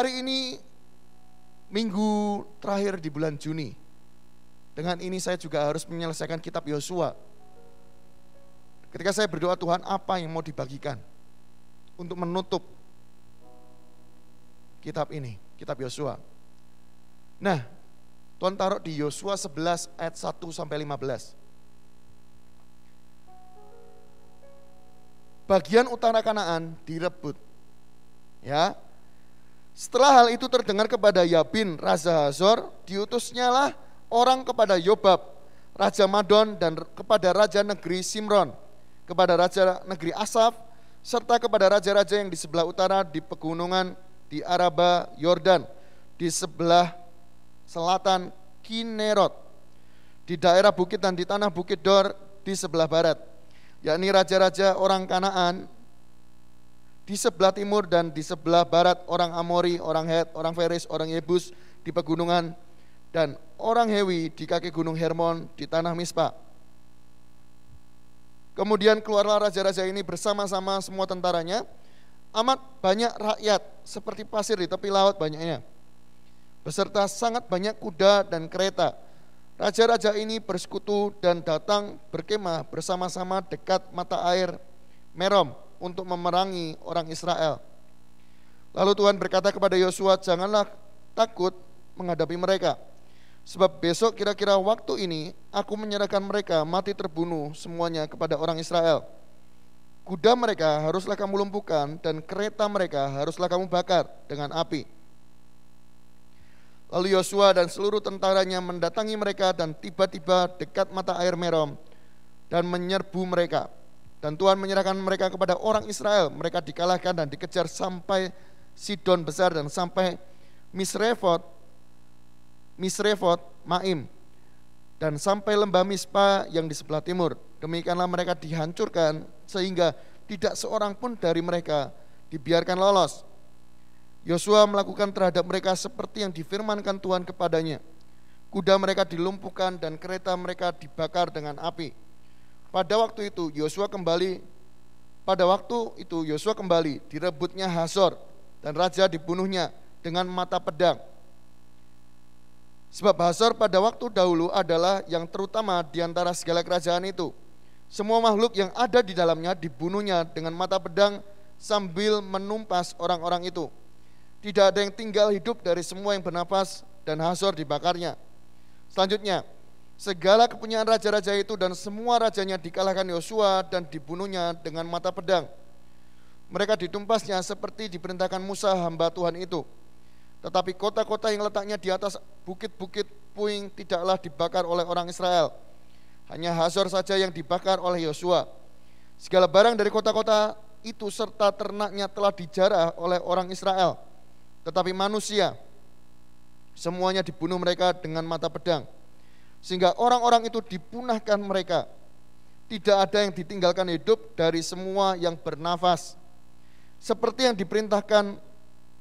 Hari ini minggu terakhir di bulan Juni. Dengan ini saya juga harus menyelesaikan kitab Yosua. Ketika saya berdoa Tuhan apa yang mau dibagikan untuk menutup kitab ini, kitab Yosua. Nah, Tuhan taruh di Yosua 11 ayat 1 sampai 15. Bagian utara Kanaan direbut. Ya, setelah hal itu terdengar kepada Yabin, Raja Hazor, diutusnyalah orang kepada Yobab, Raja Madon, dan kepada Raja Negeri Simron, kepada Raja Negeri Asaf, serta kepada raja-raja yang di sebelah utara di pegunungan di Araba Yordan, di sebelah selatan Kinerot, di daerah bukit dan di tanah bukit Dor di sebelah barat, yakni raja-raja orang Kanaan di sebelah timur dan di sebelah barat orang Amori, orang Het, orang Feris, orang Yebus di pegunungan dan orang Hewi di kaki gunung Hermon di tanah Mispa. Kemudian keluarlah raja-raja ini bersama-sama semua tentaranya, amat banyak rakyat seperti pasir di tepi laut banyaknya, beserta sangat banyak kuda dan kereta. Raja-raja ini bersekutu dan datang berkemah bersama-sama dekat mata air Merom untuk memerangi orang Israel. Lalu Tuhan berkata kepada Yosua, "Janganlah takut menghadapi mereka, sebab besok kira-kira waktu ini aku menyerahkan mereka mati terbunuh semuanya kepada orang Israel. Kuda mereka haruslah kamu lumpuhkan dan kereta mereka haruslah kamu bakar dengan api." Lalu Yosua dan seluruh tentaranya mendatangi mereka dan tiba-tiba dekat mata air Merom dan menyerbu mereka. Dan Tuhan menyerahkan mereka kepada orang Israel. Mereka dikalahkan dan dikejar sampai Sidon besar dan sampai Misrefot, Misrefot, Maim. Dan sampai lembah Mispa yang di sebelah timur. Demikianlah mereka dihancurkan sehingga tidak seorang pun dari mereka dibiarkan lolos. Yosua melakukan terhadap mereka seperti yang difirmankan Tuhan kepadanya. Kuda mereka dilumpuhkan dan kereta mereka dibakar dengan api. Pada waktu itu Yosua kembali pada waktu itu Yosua kembali direbutnya Hasor dan raja dibunuhnya dengan mata pedang. Sebab Hasor pada waktu dahulu adalah yang terutama di antara segala kerajaan itu. Semua makhluk yang ada di dalamnya dibunuhnya dengan mata pedang sambil menumpas orang-orang itu. Tidak ada yang tinggal hidup dari semua yang bernapas dan Hasor dibakarnya. Selanjutnya, Segala kepunyaan raja-raja itu dan semua rajanya dikalahkan Yosua dan dibunuhnya dengan mata pedang. Mereka ditumpasnya seperti diperintahkan Musa hamba Tuhan itu. Tetapi kota-kota yang letaknya di atas bukit-bukit puing tidaklah dibakar oleh orang Israel. Hanya Hazor saja yang dibakar oleh Yosua. Segala barang dari kota-kota itu serta ternaknya telah dijarah oleh orang Israel. Tetapi manusia semuanya dibunuh mereka dengan mata pedang sehingga orang-orang itu dipunahkan mereka. Tidak ada yang ditinggalkan hidup dari semua yang bernafas. Seperti yang diperintahkan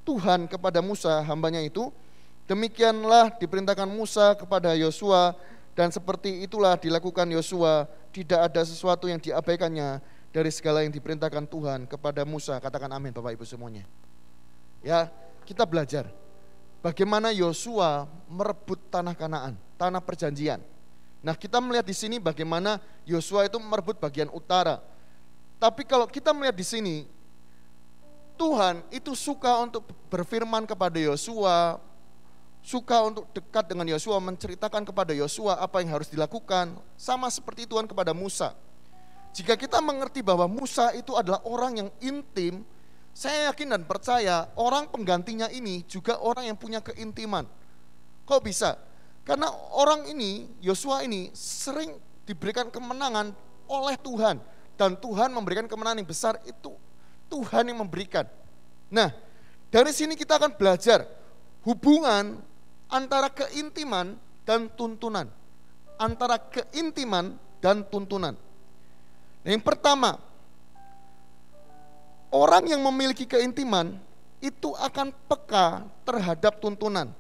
Tuhan kepada Musa hambanya itu, demikianlah diperintahkan Musa kepada Yosua dan seperti itulah dilakukan Yosua, tidak ada sesuatu yang diabaikannya dari segala yang diperintahkan Tuhan kepada Musa. Katakan amin Bapak Ibu semuanya. Ya, kita belajar bagaimana Yosua merebut tanah Kanaan tanah perjanjian. Nah, kita melihat di sini bagaimana Yosua itu merebut bagian utara. Tapi kalau kita melihat di sini Tuhan itu suka untuk berfirman kepada Yosua, suka untuk dekat dengan Yosua, menceritakan kepada Yosua apa yang harus dilakukan, sama seperti Tuhan kepada Musa. Jika kita mengerti bahwa Musa itu adalah orang yang intim, saya yakin dan percaya orang penggantinya ini juga orang yang punya keintiman. Kok bisa? Karena orang ini, Yosua ini sering diberikan kemenangan oleh Tuhan dan Tuhan memberikan kemenangan yang besar itu Tuhan yang memberikan. Nah, dari sini kita akan belajar hubungan antara keintiman dan tuntunan. Antara keintiman dan tuntunan. Nah, yang pertama, orang yang memiliki keintiman itu akan peka terhadap tuntunan.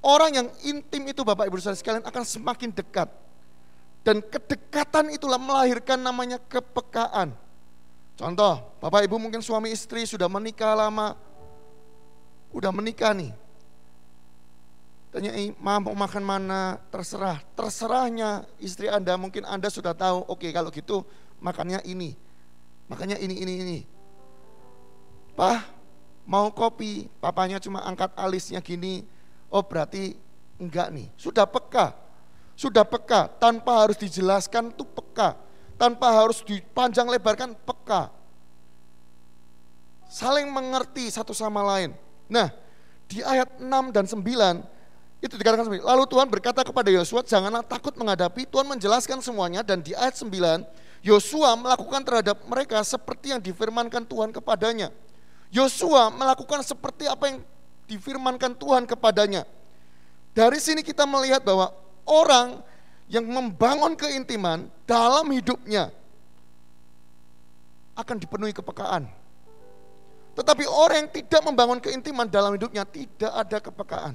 Orang yang intim itu Bapak Ibu Saudara sekalian akan semakin dekat. Dan kedekatan itulah melahirkan namanya kepekaan. Contoh, Bapak Ibu mungkin suami istri sudah menikah lama, udah menikah nih. Tanya, ma mau makan mana? Terserah. Terserahnya istri Anda, mungkin Anda sudah tahu, oke okay, kalau gitu makannya ini. Makanya ini, ini, ini. Pak, mau kopi. Papanya cuma angkat alisnya gini oh berarti enggak nih, sudah peka. Sudah peka, tanpa harus dijelaskan itu peka. Tanpa harus dipanjang lebarkan, peka. Saling mengerti satu sama lain. Nah, di ayat 6 dan 9 itu dikatakan seperti lalu Tuhan berkata kepada Yosua janganlah takut menghadapi Tuhan menjelaskan semuanya dan di ayat 9 Yosua melakukan terhadap mereka seperti yang difirmankan Tuhan kepadanya Yosua melakukan seperti apa yang difirmankan Tuhan kepadanya. Dari sini kita melihat bahwa orang yang membangun keintiman dalam hidupnya akan dipenuhi kepekaan. Tetapi orang yang tidak membangun keintiman dalam hidupnya tidak ada kepekaan.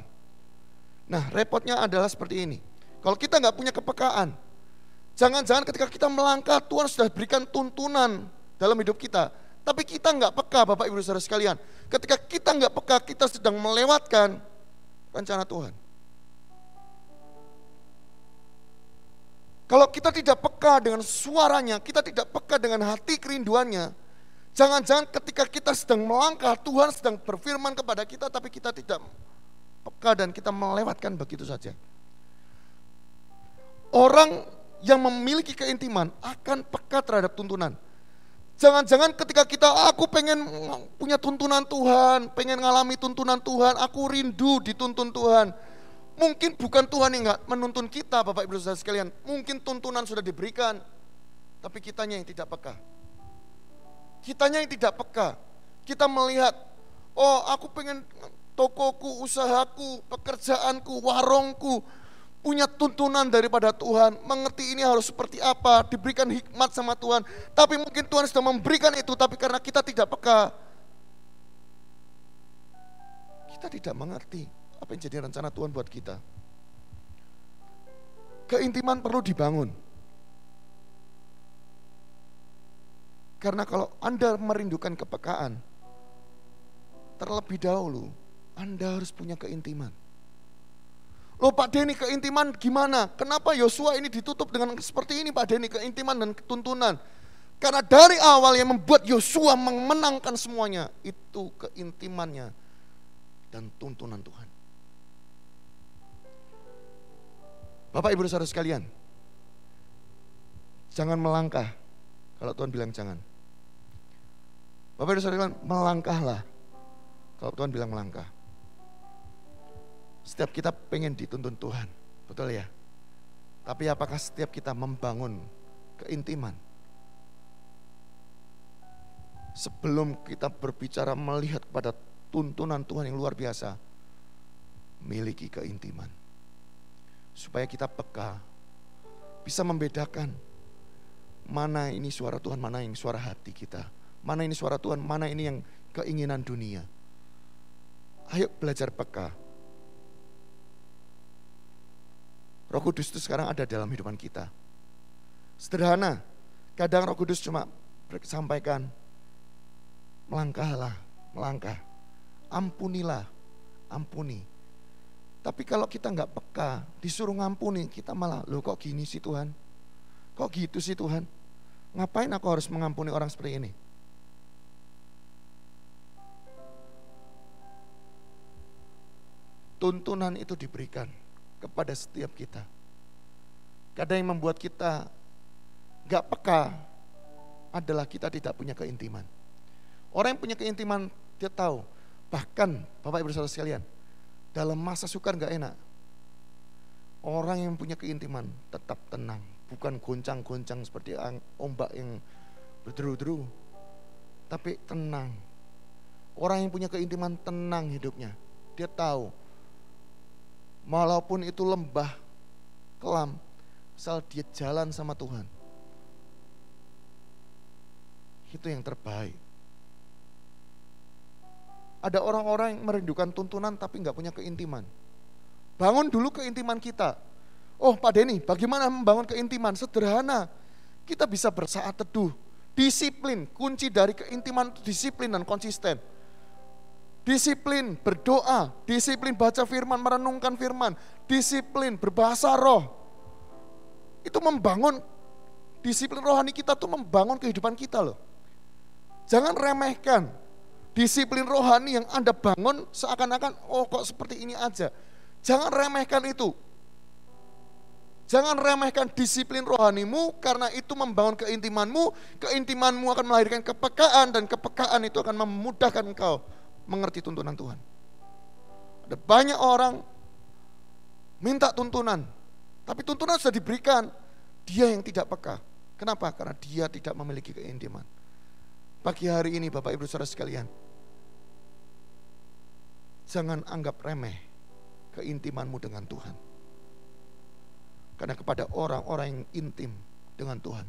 Nah repotnya adalah seperti ini. Kalau kita nggak punya kepekaan, jangan-jangan ketika kita melangkah Tuhan sudah berikan tuntunan dalam hidup kita tapi kita nggak peka Bapak Ibu Saudara sekalian. Ketika kita nggak peka, kita sedang melewatkan rencana Tuhan. Kalau kita tidak peka dengan suaranya, kita tidak peka dengan hati kerinduannya, jangan-jangan ketika kita sedang melangkah, Tuhan sedang berfirman kepada kita, tapi kita tidak peka dan kita melewatkan begitu saja. Orang yang memiliki keintiman akan peka terhadap tuntunan. Jangan-jangan ketika kita, aku pengen punya tuntunan Tuhan, pengen ngalami tuntunan Tuhan, aku rindu dituntun Tuhan. Mungkin bukan Tuhan yang nggak menuntun kita, Bapak Ibu Saudara sekalian. Mungkin tuntunan sudah diberikan, tapi kitanya yang tidak peka. Kitanya yang tidak peka. Kita melihat, oh aku pengen tokoku, usahaku, pekerjaanku, warongku, punya tuntunan daripada Tuhan, mengerti ini harus seperti apa, diberikan hikmat sama Tuhan. Tapi mungkin Tuhan sudah memberikan itu, tapi karena kita tidak peka, kita tidak mengerti apa yang jadi rencana Tuhan buat kita. Keintiman perlu dibangun. Karena kalau Anda merindukan kepekaan, terlebih dahulu Anda harus punya keintiman. Loh Pak Denny keintiman gimana? Kenapa Yosua ini ditutup dengan seperti ini Pak Denny keintiman dan ketuntunan? Karena dari awal yang membuat Yosua memenangkan semuanya itu keintimannya dan tuntunan Tuhan. Bapak Ibu Saudara sekalian, jangan melangkah kalau Tuhan bilang jangan. Bapak Ibu Saudara sekalian, melangkahlah kalau Tuhan bilang melangkah. Setiap kita pengen dituntun Tuhan, betul ya? Tapi apakah setiap kita membangun keintiman? Sebelum kita berbicara melihat kepada tuntunan Tuhan yang luar biasa, miliki keintiman. Supaya kita peka, bisa membedakan mana ini suara Tuhan, mana yang suara hati kita. Mana ini suara Tuhan, mana ini yang keinginan dunia. Ayo belajar peka Roh Kudus itu sekarang ada dalam hidupan kita. Sederhana, kadang Roh Kudus cuma sampaikan, melangkahlah, melangkah, ampunilah, ampuni. Tapi kalau kita nggak peka, disuruh ngampuni, kita malah, loh kok gini sih Tuhan? Kok gitu sih Tuhan? Ngapain aku harus mengampuni orang seperti ini? Tuntunan itu diberikan kepada setiap kita. Kadang yang membuat kita gak peka adalah kita tidak punya keintiman. Orang yang punya keintiman dia tahu. Bahkan Bapak Ibu Saudara sekalian, dalam masa sukar gak enak. Orang yang punya keintiman tetap tenang, bukan goncang-goncang seperti ombak yang berderu-deru, tapi tenang. Orang yang punya keintiman tenang hidupnya. Dia tahu walaupun itu lembah kelam, asal dia jalan sama Tuhan. Itu yang terbaik. Ada orang-orang yang merindukan tuntunan tapi nggak punya keintiman. Bangun dulu keintiman kita. Oh Pak Denny, bagaimana membangun keintiman? Sederhana, kita bisa bersaat teduh. Disiplin, kunci dari keintiman itu disiplin dan konsisten disiplin berdoa, disiplin baca firman, merenungkan firman, disiplin berbahasa roh. Itu membangun disiplin rohani kita tuh membangun kehidupan kita loh. Jangan remehkan disiplin rohani yang Anda bangun seakan-akan oh kok seperti ini aja. Jangan remehkan itu. Jangan remehkan disiplin rohanimu karena itu membangun keintimanmu, keintimanmu akan melahirkan kepekaan dan kepekaan itu akan memudahkan engkau mengerti tuntunan Tuhan. Ada banyak orang minta tuntunan, tapi tuntunan sudah diberikan, dia yang tidak peka. Kenapa? Karena dia tidak memiliki keintiman. Pagi hari ini Bapak Ibu Saudara sekalian, jangan anggap remeh keintimanmu dengan Tuhan. Karena kepada orang-orang yang intim dengan Tuhan,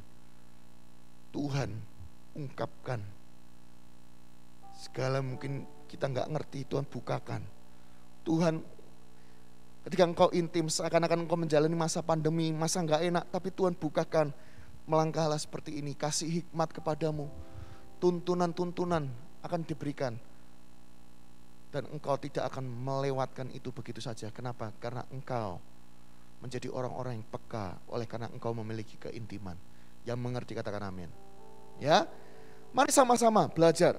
Tuhan ungkapkan segala mungkin kita nggak ngerti, Tuhan bukakan. Tuhan, ketika engkau intim, seakan-akan engkau menjalani masa pandemi, masa nggak enak, tapi Tuhan bukakan. Melangkahlah seperti ini, kasih hikmat kepadamu. Tuntunan-tuntunan akan diberikan. Dan engkau tidak akan melewatkan itu begitu saja. Kenapa? Karena engkau menjadi orang-orang yang peka oleh karena engkau memiliki keintiman. Yang mengerti katakan amin. Ya, mari sama-sama belajar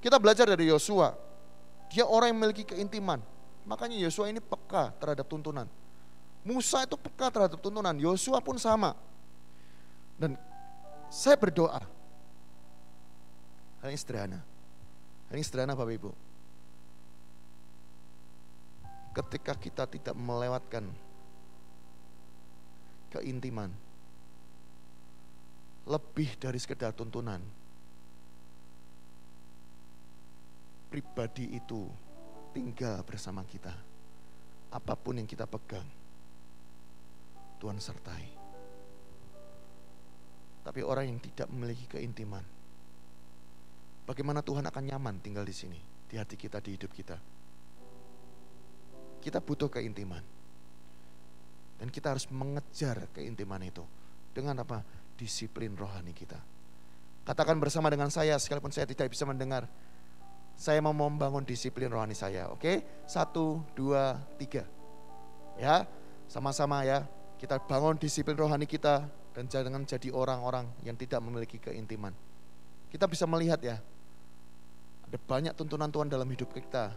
kita belajar dari Yosua. Dia orang yang memiliki keintiman. Makanya Yosua ini peka terhadap tuntunan. Musa itu peka terhadap tuntunan. Yosua pun sama. Dan saya berdoa. Hal ini sederhana. Hal ini sederhana Bapak Ibu. Ketika kita tidak melewatkan keintiman lebih dari sekedar tuntunan pribadi itu tinggal bersama kita. Apapun yang kita pegang, Tuhan sertai. Tapi orang yang tidak memiliki keintiman, bagaimana Tuhan akan nyaman tinggal di sini, di hati kita, di hidup kita? Kita butuh keintiman. Dan kita harus mengejar keintiman itu. Dengan apa? Disiplin rohani kita. Katakan bersama dengan saya, sekalipun saya tidak bisa mendengar, saya mau membangun disiplin rohani saya, oke? Okay? Satu, dua, tiga. Ya, sama-sama ya. Kita bangun disiplin rohani kita dan jangan jadi orang-orang yang tidak memiliki keintiman. Kita bisa melihat ya, ada banyak tuntunan Tuhan dalam hidup kita.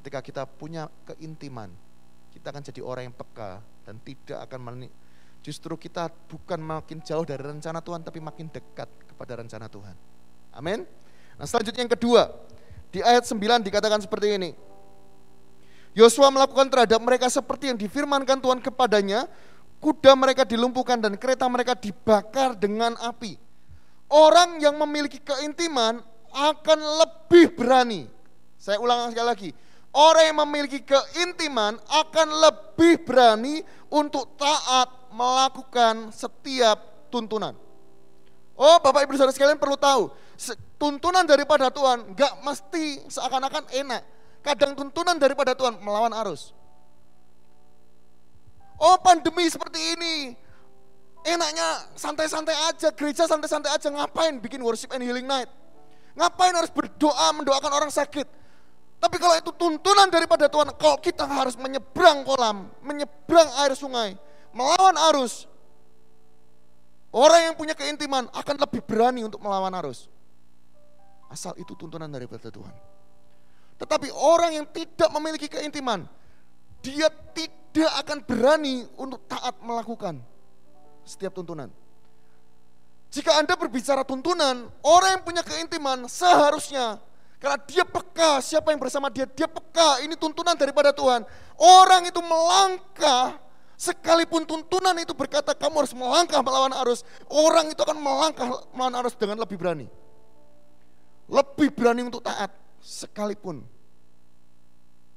Ketika kita punya keintiman, kita akan jadi orang yang peka dan tidak akan meni- justru kita bukan makin jauh dari rencana Tuhan, tapi makin dekat kepada rencana Tuhan. Amin. Nah, selanjutnya yang kedua, di ayat 9 dikatakan seperti ini. Yosua melakukan terhadap mereka seperti yang difirmankan Tuhan kepadanya, kuda mereka dilumpuhkan dan kereta mereka dibakar dengan api. Orang yang memiliki keintiman akan lebih berani. Saya ulang sekali lagi. Orang yang memiliki keintiman akan lebih berani untuk taat melakukan setiap tuntunan. Oh Bapak Ibu Saudara sekalian perlu tahu, tuntunan daripada Tuhan nggak mesti seakan-akan enak. Kadang tuntunan daripada Tuhan melawan arus. Oh pandemi seperti ini, enaknya santai-santai aja, gereja santai-santai aja, ngapain bikin worship and healing night? Ngapain harus berdoa mendoakan orang sakit? Tapi kalau itu tuntunan daripada Tuhan, kalau kita harus menyeberang kolam, menyeberang air sungai, melawan arus, Orang yang punya keintiman akan lebih berani untuk melawan arus. Asal itu tuntunan daripada Tuhan. Tetapi orang yang tidak memiliki keintiman, dia tidak akan berani untuk taat melakukan setiap tuntunan. Jika Anda berbicara tuntunan, orang yang punya keintiman seharusnya karena dia peka, siapa yang bersama dia, dia peka, ini tuntunan daripada Tuhan. Orang itu melangkah Sekalipun tuntunan itu berkata kamu harus melangkah melawan arus, orang itu akan melangkah melawan arus dengan lebih berani. Lebih berani untuk taat sekalipun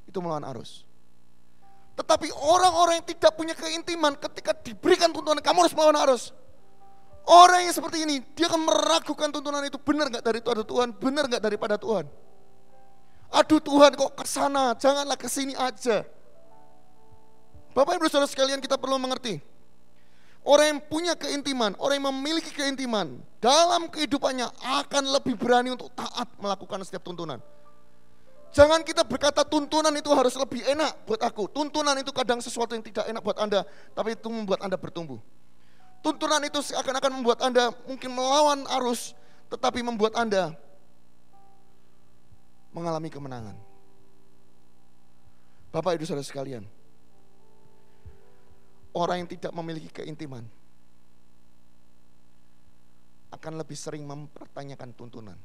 itu melawan arus. Tetapi orang-orang yang tidak punya keintiman ketika diberikan tuntunan kamu harus melawan arus. Orang yang seperti ini, dia akan meragukan tuntunan itu benar nggak dari Tuhan, Tuhan benar nggak daripada Tuhan. Aduh Tuhan kok ke sana, janganlah ke sini aja. Bapak Ibu Saudara sekalian kita perlu mengerti. Orang yang punya keintiman, orang yang memiliki keintiman dalam kehidupannya akan lebih berani untuk taat melakukan setiap tuntunan. Jangan kita berkata tuntunan itu harus lebih enak buat aku. Tuntunan itu kadang sesuatu yang tidak enak buat Anda, tapi itu membuat Anda bertumbuh. Tuntunan itu seakan-akan membuat Anda mungkin melawan arus, tetapi membuat Anda mengalami kemenangan. Bapak Ibu Saudara sekalian, orang yang tidak memiliki keintiman akan lebih sering mempertanyakan tuntunan.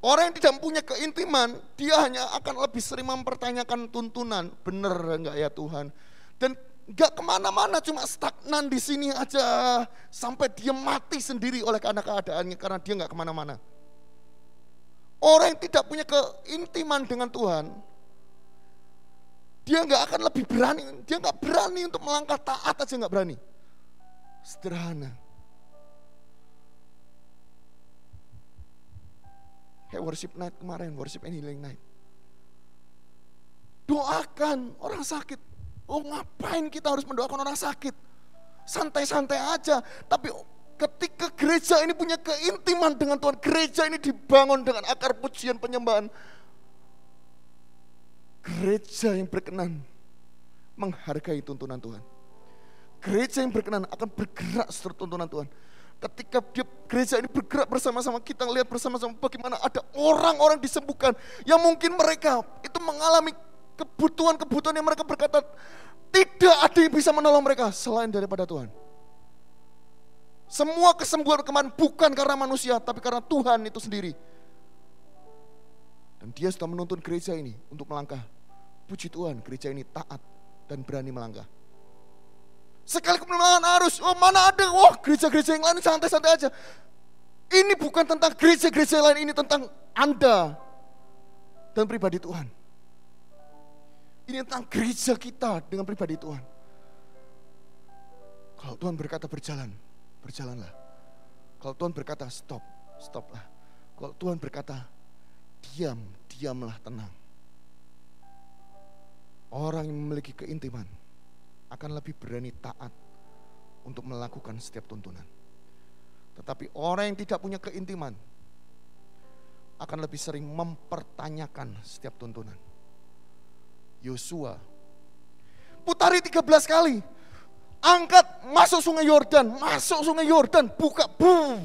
Orang yang tidak punya keintiman, dia hanya akan lebih sering mempertanyakan tuntunan. Bener enggak ya Tuhan? Dan enggak kemana-mana, cuma stagnan di sini aja. Sampai dia mati sendiri oleh karena keadaannya, karena dia enggak kemana-mana. Orang yang tidak punya keintiman dengan Tuhan, dia nggak akan lebih berani, dia nggak berani untuk melangkah taat aja nggak berani. Sederhana. Kayak worship night kemarin, worship and healing night. Doakan orang sakit. Oh ngapain kita harus mendoakan orang sakit? Santai-santai aja. Tapi ketika gereja ini punya keintiman dengan Tuhan, gereja ini dibangun dengan akar pujian penyembahan, Gereja yang berkenan menghargai tuntunan Tuhan. Gereja yang berkenan akan bergerak seturut tuntunan Tuhan. Ketika dia gereja ini bergerak bersama-sama, kita lihat bersama-sama bagaimana ada orang-orang disembuhkan yang mungkin mereka itu mengalami kebutuhan-kebutuhan yang mereka berkata tidak ada yang bisa menolong mereka selain daripada Tuhan. Semua kesembuhan kemarin bukan karena manusia, tapi karena Tuhan itu sendiri dan dia sudah menuntun gereja ini untuk melangkah. Puji Tuhan, gereja ini taat dan berani melangkah. Sekali kemenangan arus, oh mana ada, wah gereja-gereja yang lain santai-santai aja. Ini bukan tentang gereja-gereja lain, ini tentang Anda dan pribadi Tuhan. Ini tentang gereja kita dengan pribadi Tuhan. Kalau Tuhan berkata berjalan, berjalanlah. Kalau Tuhan berkata stop, stoplah. Kalau Tuhan berkata diam, diamlah tenang. Orang yang memiliki keintiman akan lebih berani taat untuk melakukan setiap tuntunan. Tetapi orang yang tidak punya keintiman akan lebih sering mempertanyakan setiap tuntunan. Yosua putari 13 kali, angkat masuk sungai Yordan, masuk sungai Yordan, buka, buh,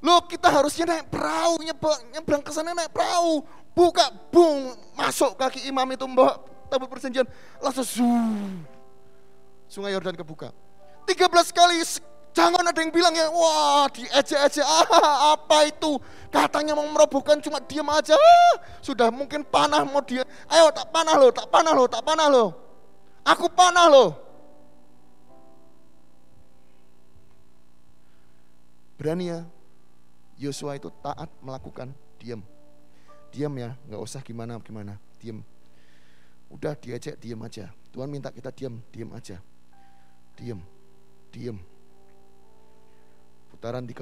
lo kita harusnya naik perahu, nyebrang, nyebrang ke sana naik perahu. Buka, bung, masuk kaki imam itu membawa tabut perjanjian. Langsung zoom. Sungai Yordan kebuka. 13 kali jangan ada yang bilang ya, wah di ejek ah, ah, ah, apa itu? Katanya mau merobohkan cuma diam aja. Ah, sudah mungkin panah mau dia, ayo tak panah loh, tak panah loh, tak panah loh. Aku panah loh. Berani ya, Yosua itu taat melakukan diam. Diam ya, nggak usah gimana gimana, diam. Udah diajak diam aja. Tuhan minta kita diam, diam aja. Diam. Diam. Putaran 13.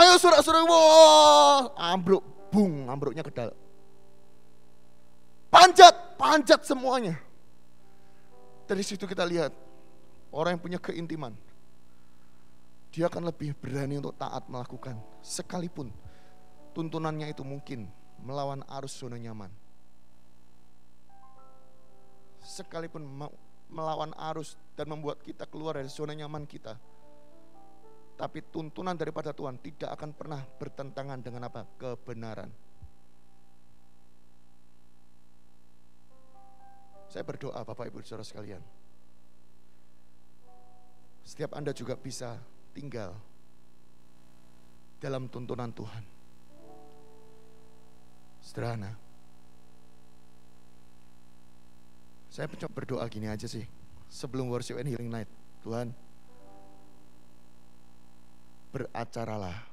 Ayo surat-surat wow! Ambruk, bung, ambruknya ke dalam. Panjat, panjat semuanya. Dari situ kita lihat orang yang punya keintiman dia akan lebih berani untuk taat melakukan sekalipun tuntunannya itu mungkin melawan arus zona nyaman. Sekalipun melawan arus dan membuat kita keluar dari zona nyaman kita. Tapi tuntunan daripada Tuhan tidak akan pernah bertentangan dengan apa? kebenaran. Saya berdoa Bapak Ibu Saudara sekalian. Setiap Anda juga bisa tinggal dalam tuntunan Tuhan. Sederhana. Saya mencoba berdoa gini aja sih. Sebelum worship and healing night. Tuhan, beracaralah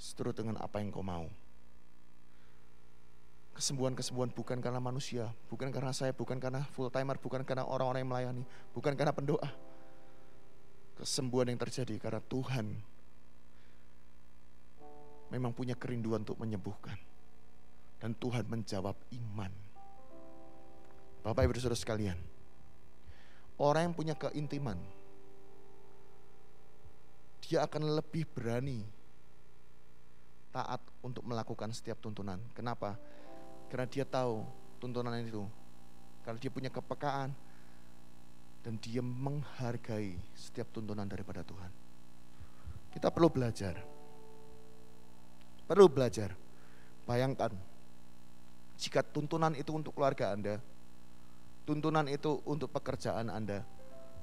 seturut dengan apa yang kau mau. Kesembuhan-kesembuhan bukan karena manusia, bukan karena saya, bukan karena full timer, bukan karena orang-orang yang melayani, bukan karena pendoa, kesembuhan yang terjadi karena Tuhan memang punya kerinduan untuk menyembuhkan. Dan Tuhan menjawab iman. Bapak Ibu Saudara sekalian, orang yang punya keintiman dia akan lebih berani taat untuk melakukan setiap tuntunan. Kenapa? Karena dia tahu tuntunan itu. Kalau dia punya kepekaan, dan dia menghargai setiap tuntunan daripada Tuhan. Kita perlu belajar. Perlu belajar. Bayangkan jika tuntunan itu untuk keluarga Anda, tuntunan itu untuk pekerjaan Anda,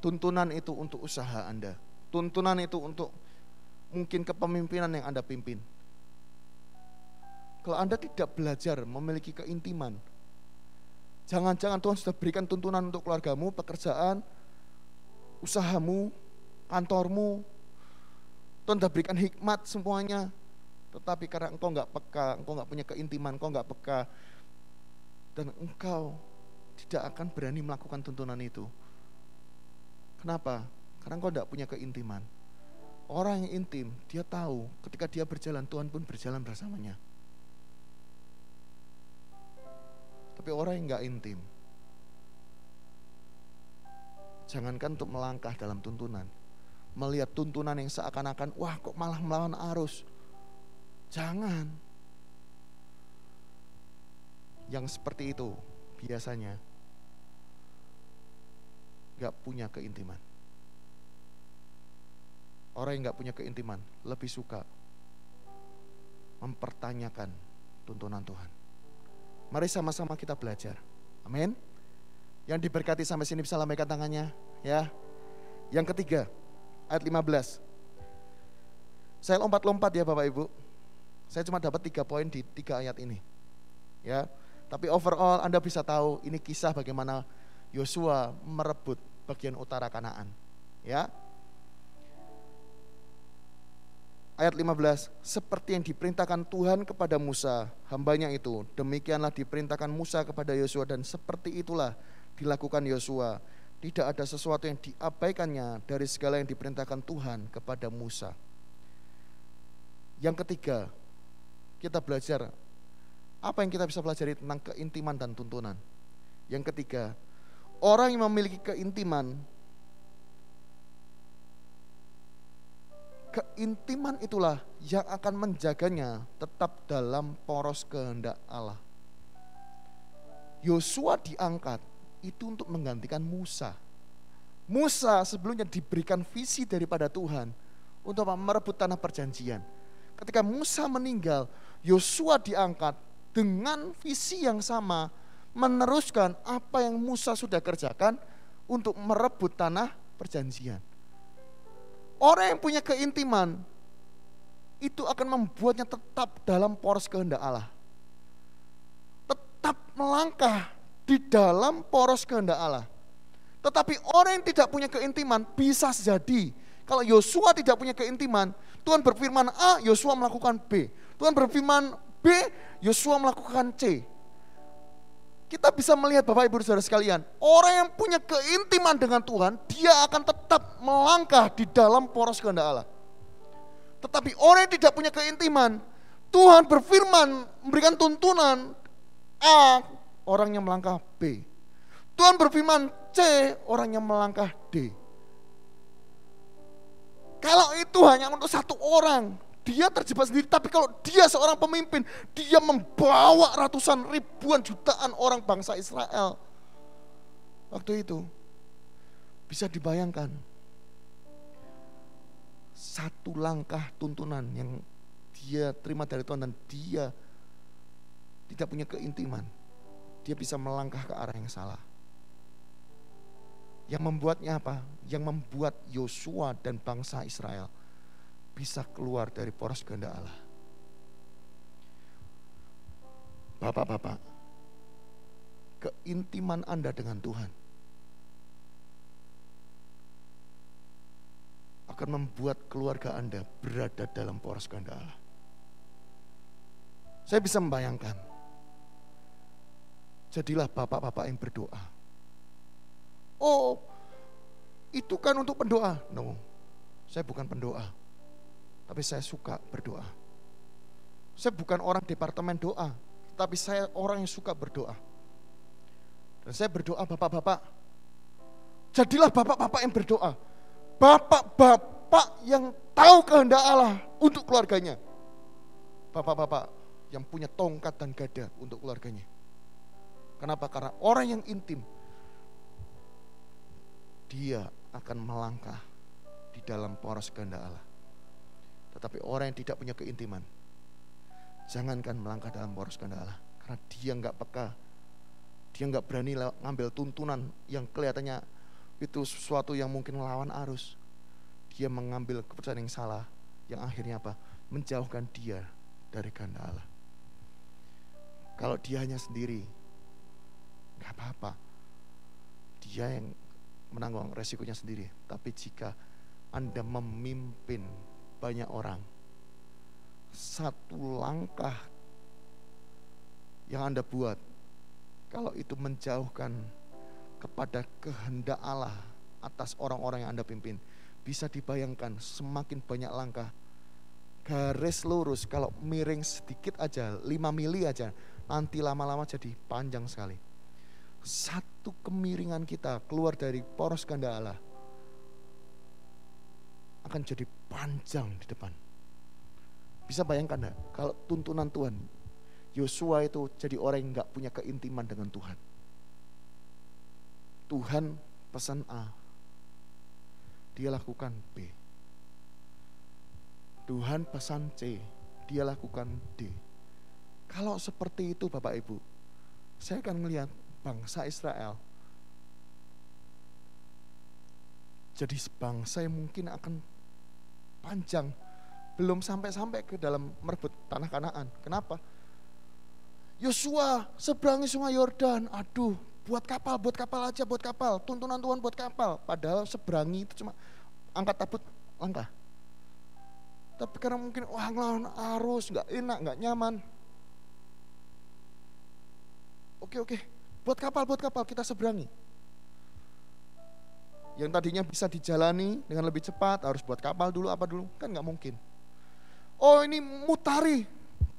tuntunan itu untuk usaha Anda, tuntunan itu untuk mungkin kepemimpinan yang Anda pimpin. Kalau Anda tidak belajar memiliki keintiman, Jangan-jangan Tuhan sudah berikan tuntunan untuk keluargamu, pekerjaan, usahamu, kantormu. Tuhan sudah berikan hikmat semuanya. Tetapi karena engkau nggak peka, engkau nggak punya keintiman, engkau nggak peka, dan engkau tidak akan berani melakukan tuntunan itu. Kenapa? Karena engkau tidak punya keintiman. Orang yang intim, dia tahu ketika dia berjalan, Tuhan pun berjalan bersamanya. tapi orang yang nggak intim. Jangankan untuk melangkah dalam tuntunan, melihat tuntunan yang seakan-akan, wah kok malah melawan arus. Jangan. Yang seperti itu biasanya nggak punya keintiman. Orang yang nggak punya keintiman lebih suka mempertanyakan tuntunan Tuhan. Mari sama-sama kita belajar. Amin. Yang diberkati sampai sini bisa lambaikan tangannya, ya. Yang ketiga, ayat 15. Saya lompat-lompat ya Bapak Ibu. Saya cuma dapat tiga poin di tiga ayat ini. Ya, tapi overall Anda bisa tahu ini kisah bagaimana Yosua merebut bagian utara Kanaan. Ya, ayat 15, seperti yang diperintahkan Tuhan kepada Musa, hambanya itu, demikianlah diperintahkan Musa kepada Yosua dan seperti itulah dilakukan Yosua. Tidak ada sesuatu yang diabaikannya dari segala yang diperintahkan Tuhan kepada Musa. Yang ketiga, kita belajar apa yang kita bisa pelajari tentang keintiman dan tuntunan. Yang ketiga, orang yang memiliki keintiman keintiman itulah yang akan menjaganya tetap dalam poros kehendak Allah. Yosua diangkat itu untuk menggantikan Musa. Musa sebelumnya diberikan visi daripada Tuhan untuk merebut tanah perjanjian. Ketika Musa meninggal, Yosua diangkat dengan visi yang sama meneruskan apa yang Musa sudah kerjakan untuk merebut tanah perjanjian. Orang yang punya keintiman itu akan membuatnya tetap dalam poros kehendak Allah. Tetap melangkah di dalam poros kehendak Allah. Tetapi orang yang tidak punya keintiman bisa jadi kalau Yosua tidak punya keintiman, Tuhan berfirman A, Yosua melakukan B. Tuhan berfirman B, Yosua melakukan C bisa melihat Bapak Ibu Saudara sekalian, orang yang punya keintiman dengan Tuhan, dia akan tetap melangkah di dalam poros kehendak Allah. Tetapi orang yang tidak punya keintiman, Tuhan berfirman memberikan tuntunan A, orang yang melangkah B. Tuhan berfirman C, orang yang melangkah D. Kalau itu hanya untuk satu orang, dia terjebak sendiri. Tapi kalau dia seorang pemimpin, dia membawa ratusan ribuan jutaan orang bangsa Israel. Waktu itu bisa dibayangkan satu langkah tuntunan yang dia terima dari Tuhan dan dia tidak punya keintiman. Dia bisa melangkah ke arah yang salah. Yang membuatnya apa? Yang membuat Yosua dan bangsa Israel bisa keluar dari poros ganda Allah. Bapak-bapak, keintiman Anda dengan Tuhan akan membuat keluarga Anda berada dalam poros ganda Allah. Saya bisa membayangkan, jadilah bapak-bapak yang berdoa. Oh, itu kan untuk pendoa. No, saya bukan pendoa tapi saya suka berdoa. Saya bukan orang departemen doa, tapi saya orang yang suka berdoa. Dan saya berdoa bapak-bapak. Jadilah bapak-bapak yang berdoa. Bapak-bapak yang tahu kehendak Allah untuk keluarganya. Bapak-bapak yang punya tongkat dan gada untuk keluarganya. Kenapa? Karena orang yang intim dia akan melangkah di dalam poros kehendak Allah. Tetapi orang yang tidak punya keintiman, jangankan melangkah dalam poros kendala, karena dia nggak peka, dia nggak berani ngambil tuntunan yang kelihatannya itu sesuatu yang mungkin melawan arus. Dia mengambil keputusan yang salah, yang akhirnya apa? Menjauhkan dia dari kehendak Allah. Kalau dia hanya sendiri, nggak apa-apa. Dia yang menanggung resikonya sendiri. Tapi jika Anda memimpin banyak orang. Satu langkah yang Anda buat, kalau itu menjauhkan kepada kehendak Allah atas orang-orang yang Anda pimpin, bisa dibayangkan semakin banyak langkah garis lurus kalau miring sedikit aja lima mili aja nanti lama-lama jadi panjang sekali satu kemiringan kita keluar dari poros ganda Allah akan jadi panjang di depan. Bisa bayangkan gak? Kalau tuntunan Tuhan, Yosua itu jadi orang yang gak punya keintiman dengan Tuhan. Tuhan pesan A, dia lakukan B. Tuhan pesan C, dia lakukan D. Kalau seperti itu Bapak Ibu, saya akan melihat bangsa Israel jadi bangsa yang mungkin akan panjang belum sampai-sampai ke dalam merebut tanah Kanaan. Kenapa? Yosua seberangi sungai Yordan. Aduh, buat kapal, buat kapal aja, buat kapal. Tuntunan Tuhan buat kapal. Padahal seberangi itu cuma angkat tabut langkah. Tapi karena mungkin wah ngelawan arus, nggak enak, nggak nyaman. Oke oke, buat kapal, buat kapal kita seberangi yang tadinya bisa dijalani dengan lebih cepat harus buat kapal dulu apa dulu kan nggak mungkin oh ini mutari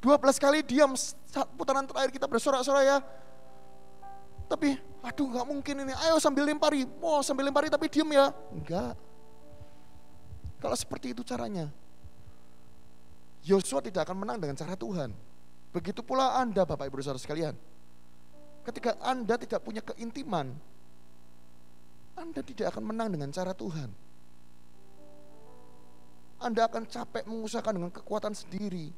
12 kali diam saat putaran terakhir kita bersorak sorak ya tapi aduh nggak mungkin ini ayo sambil lempari oh sambil lempari tapi diam ya enggak kalau seperti itu caranya Yosua tidak akan menang dengan cara Tuhan begitu pula Anda Bapak Ibu Saudara sekalian ketika Anda tidak punya keintiman anda tidak akan menang dengan cara Tuhan. Anda akan capek mengusahakan dengan kekuatan sendiri.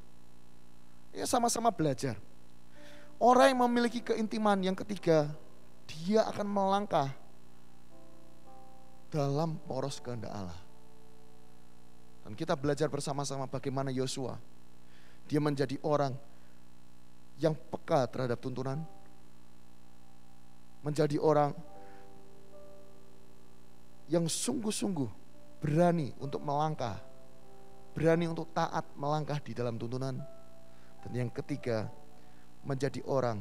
Ya sama-sama belajar. Orang yang memiliki keintiman yang ketiga, dia akan melangkah dalam poros kehendak Allah. Dan kita belajar bersama-sama bagaimana Yosua dia menjadi orang yang peka terhadap tuntunan, menjadi orang yang sungguh-sungguh berani untuk melangkah, berani untuk taat melangkah di dalam tuntunan, dan yang ketiga menjadi orang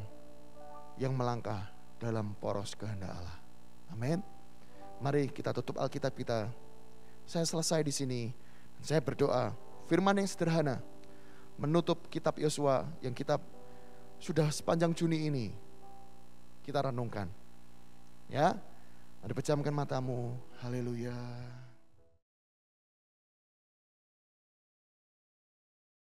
yang melangkah dalam poros kehendak Allah. Amin. Mari kita tutup Alkitab kita. Saya selesai di sini. Saya berdoa. Firman yang sederhana menutup kitab Yosua yang kita sudah sepanjang Juni ini kita renungkan. Ya, ada pejamkan matamu. Haleluya.